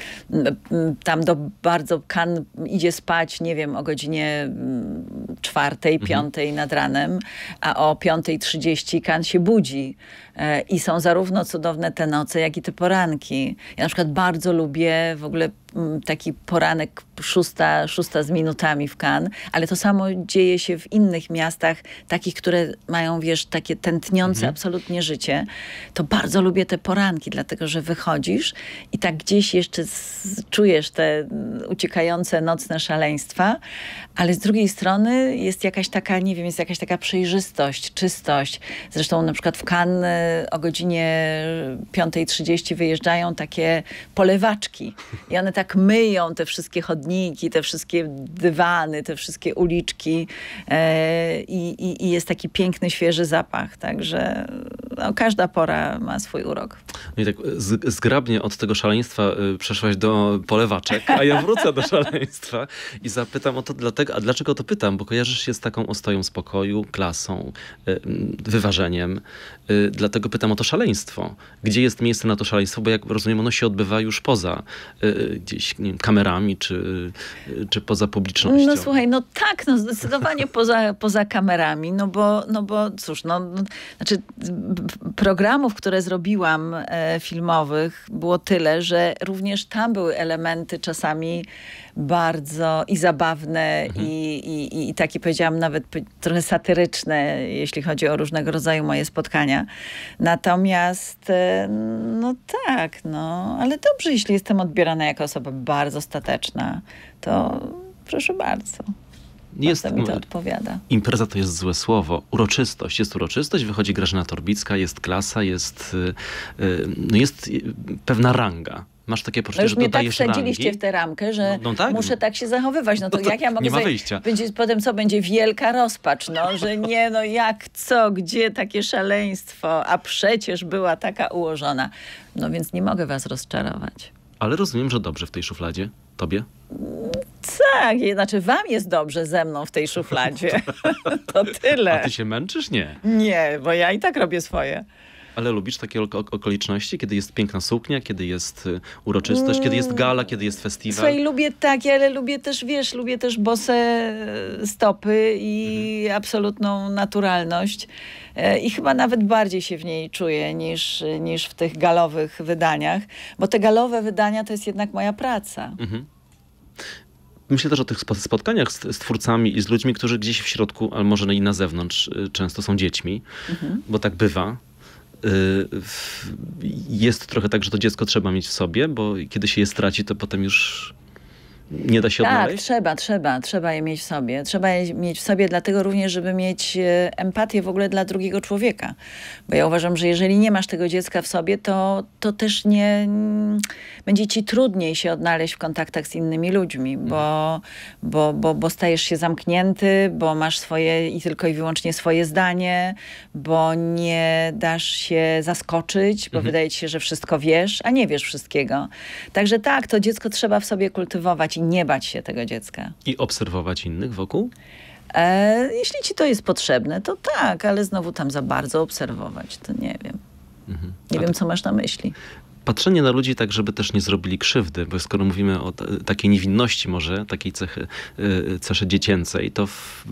tam do bardzo Kan idzie spać, nie wiem, o godzinie mm, czwartej, mhm. piątej nad ranem, a o 5.30 Kan się budzi. E, I są zarówno cudowne te noce, jak i te poranki. Ja na przykład bardzo lubię w ogóle Mm, taki poranek szósta, szósta z minutami w Cannes, ale to samo dzieje się w innych miastach, takich, które mają, wiesz, takie tętniące mhm. absolutnie życie. To bardzo lubię te poranki, dlatego że wychodzisz i tak gdzieś jeszcze czujesz te mm, uciekające nocne szaleństwa, ale z drugiej strony jest jakaś taka, nie wiem, jest jakaś taka przejrzystość, czystość. Zresztą na przykład w Cannes y, o godzinie 5.30 wyjeżdżają takie polewaczki i one tak tak myją te wszystkie chodniki, te wszystkie dywany, te wszystkie uliczki e, i, i jest taki piękny, świeży zapach, także no, każda pora ma swój urok. No i tak zgrabnie od tego szaleństwa y, przeszłaś do polewaczek, a ja wrócę do szaleństwa i zapytam o to dlatego, a dlaczego to pytam? Bo kojarzysz się z taką ostoją spokoju, klasą, y, mm, wyważeniem. Y, dlatego pytam o to szaleństwo. Gdzie jest miejsce na to szaleństwo? Bo jak rozumiem, ono się odbywa już poza gdzieś wiem, kamerami, czy, czy poza publicznością. No słuchaj, no tak, no zdecydowanie poza, poza kamerami, no bo, no bo cóż, no, no znaczy programów, które zrobiłam e, filmowych, było tyle, że również tam były elementy czasami bardzo i zabawne mhm. i, i, i takie powiedziałam nawet trochę satyryczne, jeśli chodzi o różnego rodzaju moje spotkania. Natomiast e, no tak, no, ale dobrze, jeśli jestem odbierana jako osoba bardzo stateczna, to proszę bardzo jest, mi to odpowiada. Impreza to jest złe słowo. Uroczystość. Jest uroczystość, wychodzi Grażyna Torbicka, jest klasa, jest, y, y, no jest pewna ranga. Masz takie poczucie, no już że dodajesz tak wsadziliście rangi? w tę ramkę, że no, no tak. muszę tak się zachowywać. No to, no to jak ja mogę... Nie ma wyjścia. Będzie, potem co? Będzie wielka rozpacz, no, że nie, no jak, co, gdzie takie szaleństwo, a przecież była taka ułożona. No więc nie mogę was rozczarować. Ale rozumiem, że dobrze w tej szufladzie. Tobie? Tak, znaczy wam jest dobrze ze mną w tej szufladzie. to tyle. A ty się męczysz? Nie. Nie, bo ja i tak robię swoje. Ale lubisz takie okoliczności, kiedy jest piękna suknia, kiedy jest y, uroczystość, mm. kiedy jest gala, kiedy jest festiwal? Słuchaj, lubię takie, ale lubię też, wiesz, lubię też bose y, stopy i mhm. absolutną naturalność. E, I chyba nawet bardziej się w niej czuję niż, niż w tych galowych wydaniach, bo te galowe wydania to jest jednak moja praca. Mhm myślę też o tych spotkaniach z, z, twórcami i z ludźmi, którzy gdzieś w środku, ale może i na zewnątrz y, często są dziećmi, mhm. bo tak bywa. Y, jest trochę tak, że to dziecko trzeba mieć w sobie, bo kiedy się je straci, to potem już nie da się tak, odnaleźć? Tak, trzeba, trzeba, trzeba je mieć w sobie. Trzeba je mieć w sobie dlatego również, żeby mieć e, empatię w ogóle dla drugiego człowieka. Bo ja uważam, że jeżeli nie masz tego dziecka w sobie, to, to też nie... Mm, będzie ci trudniej się odnaleźć w kontaktach z innymi ludźmi, bo, mhm. bo, bo, bo stajesz się zamknięty, bo masz swoje i tylko i wyłącznie swoje zdanie, bo nie dasz się zaskoczyć, bo mhm. wydaje ci się, że wszystko wiesz, a nie wiesz wszystkiego. Także tak, to dziecko trzeba w sobie kultywować i nie bać się tego dziecka. I obserwować innych wokół? E, jeśli ci to jest potrzebne, to tak, ale znowu tam za bardzo obserwować, to nie wiem. Mhm. Nie A wiem, co masz na myśli patrzenie na ludzi tak, żeby też nie zrobili krzywdy, bo skoro mówimy o takiej niewinności może, takiej cechy, y, y, cesze dziecięcej, to w,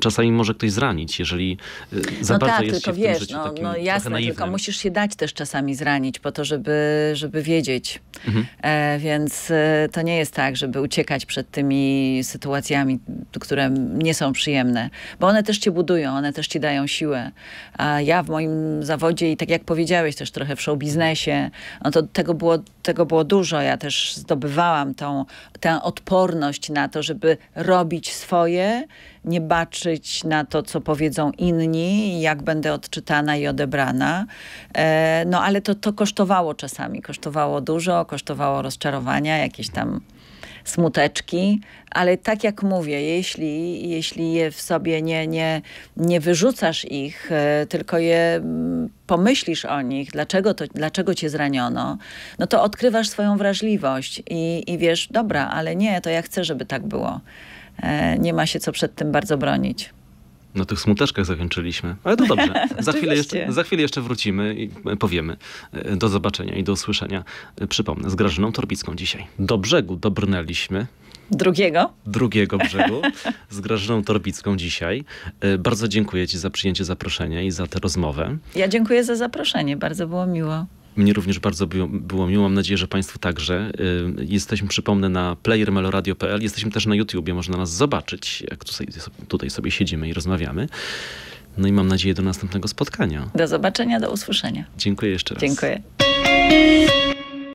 czasami może ktoś zranić, jeżeli y, za no bardzo tak, jest tylko się wiesz, w tym życiu no, no jasne, tylko musisz się dać też czasami zranić po to, żeby, żeby wiedzieć. Mhm. E, więc to nie jest tak, żeby uciekać przed tymi sytuacjami, które nie są przyjemne, bo one też cię budują, one też ci dają siłę. A ja w moim zawodzie i tak jak powiedziałeś też trochę w show biznesie, no to tego było, tego było dużo. Ja też zdobywałam tą, tę odporność na to, żeby robić swoje, nie baczyć na to, co powiedzą inni, jak będę odczytana i odebrana. E, no ale to, to kosztowało czasami. Kosztowało dużo, kosztowało rozczarowania, jakieś tam smuteczki, ale tak jak mówię, jeśli, jeśli je w sobie nie, nie, nie wyrzucasz ich, e, tylko je mm, pomyślisz o nich, dlaczego, to, dlaczego cię zraniono, no to odkrywasz swoją wrażliwość i, i wiesz, dobra, ale nie, to ja chcę, żeby tak było. E, nie ma się co przed tym bardzo bronić. Na tych smuteczkach zakończyliśmy, ale to dobrze. Za chwilę, jeszcze, za chwilę jeszcze wrócimy i powiemy. E, do zobaczenia i do usłyszenia. E, przypomnę, z Grażyną Torbicką dzisiaj. Do brzegu dobrnęliśmy. Drugiego. Drugiego brzegu z Grażyną Torbicką dzisiaj. E, bardzo dziękuję Ci za przyjęcie zaproszenia i za tę rozmowę. Ja dziękuję za zaproszenie, bardzo było miło. Mnie również bardzo było, było miło, mam nadzieję, że Państwu także. Y, jesteśmy, przypomnę, na playermeloradio.pl, jesteśmy też na YouTubie, można nas zobaczyć, jak tutaj, tutaj sobie siedzimy i rozmawiamy. No i mam nadzieję do następnego spotkania. Do zobaczenia, do usłyszenia. Dziękuję jeszcze raz. Dziękuję.